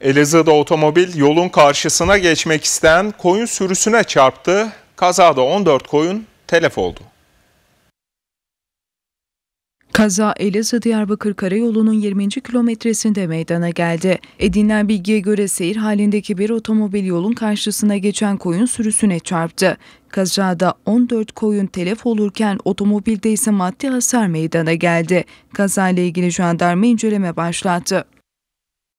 Elazığ'da otomobil yolun karşısına geçmek isteyen koyun sürüsüne çarptı. Kazada 14 koyun telef oldu. Kaza Elazığ-Diyarbakır Karayolu'nun 20. kilometresinde meydana geldi. Edinilen bilgiye göre seyir halindeki bir otomobil yolun karşısına geçen koyun sürüsüne çarptı. Kazada 14 koyun telef olurken otomobilde ise maddi hasar meydana geldi. Kazayla ilgili jandarma inceleme başlattı.